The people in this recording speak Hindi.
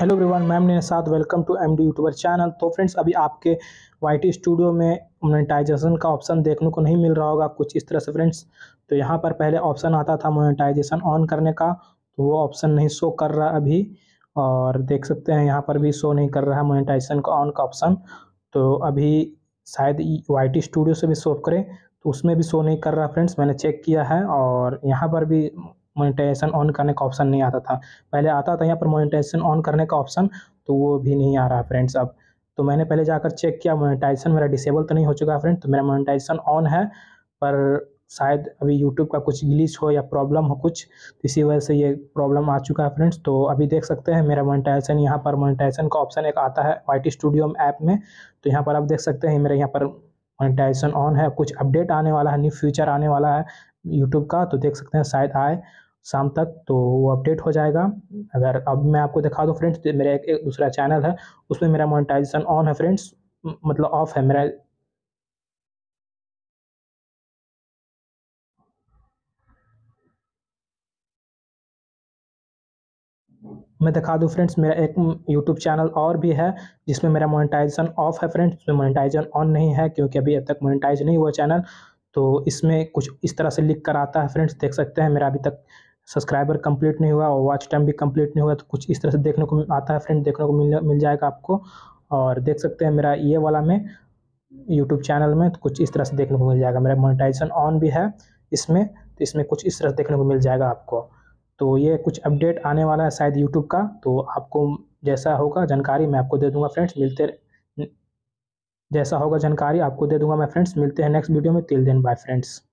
हेलो एवरीवन मैम ने साथ welcome to M D YouTuber channel तो फ्रेंड्स अभी आपके वाई टी स्टूडियो में मोनेटाइजेशन का ऑप्शन देखने को नहीं मिल रहा होगा कुछ इस तरह से फ्रेंड्स तो यहाँ पर पहले ऑप्शन आता था मोनेटाइजेशन ऑन करने का तो वो ऑप्शन नहीं शो कर रहा अभी और देख सकते हैं यहाँ पर भी शो नहीं कर रहा है मोनिटाइजेशन का ऑन का ऑप्शन तो अभी शायद वाई टी स्टूडियो से भी शो करें तो उसमें भी शो नहीं कर रहा फ्रेंड्स मैंने चेक किया है और यहाँ पर भी मोनिटाइजेशन ऑन करने का ऑप्शन नहीं आता था पहले आता था यहाँ पर मोनिटाइजेशन ऑन करने का ऑप्शन तो वो भी नहीं आ रहा फ्रेंड्स अब तो मैंने पहले जाकर चेक किया मोनिटाइजेशन मेरा डिसेबल तो नहीं हो चुका फ्रेंड तो मेरा मोनिटाइजेशन ऑन है पर शायद अभी यूट्यूब का कुछ ग्लिच हो या प्रॉब्लम हो कुछ तो इसी वजह से ये प्रॉब्लम आ चुका है फ्रेंड्स तो अभी देख सकते हैं मेरा मोनिटाइजेशन यहाँ पर मोनिटाइजेशन का ऑप्शन एक आता है वाई स्टूडियो ऐप में तो यहाँ पर आप देख सकते हैं मेरे यहाँ पर मोनिटाइजेशन ऑन है कुछ अपडेट आने वाला है न्यू फ्यूचर आने वाला है यूट्यूब का तो देख सकते हैं शायद आए शाम तक तो वो अपडेट हो जाएगा अगर अब मैं आपको दिखा दूँ फ्रेंड्स तो मेरा एक, एक दूसरा चैनल है उसमें मेरा मोनेटाइजेशन ऑन है फ्रेंड्स मतलब ऑफ है मेरा मैं दिखा दूँ फ्रेंड्स मेरा एक यूट्यूब चैनल और भी है जिसमें मेरा मोनेटाइजेशन ऑफ है फ्रेंड्स उसमें मोनेटाइजेशन ऑन नहीं है क्योंकि अभी अब तक मोनेटाइज नहीं हुआ चैनल तो इसमें कुछ इस तरह से लिख कर आता है फ्रेंड्स देख सकते हैं मेरा अभी तक सब्सक्राइबर कंप्लीट नहीं हुआ और वॉच टाइम भी कंप्लीट नहीं हुआ तो कुछ इस तरह से देखने को आता है फ्रेंड देखने को मिल मिल जाएगा आपको और देख सकते हैं मेरा ये वाला में यूट्यूब चैनल में तो कुछ इस तरह से देखने को मिल जाएगा मेरा मोनिटाइजेशन ऑन भी है इसमें तो इसमें कुछ इस तरह से देखने को मिल जाएगा आपको तो ये कुछ अपडेट आने वाला है शायद यूट्यूब का तो आपको जैसा होगा जानकारी मैं आपको दे दूँगा फ्रेंड्स मिलते जैसा होगा जानकारी आपको दे दूंगा मैं फ्रेंड्स मिलते हैं नेक्स्ट वीडियो में तिल दिन बाय फ्रेंड्स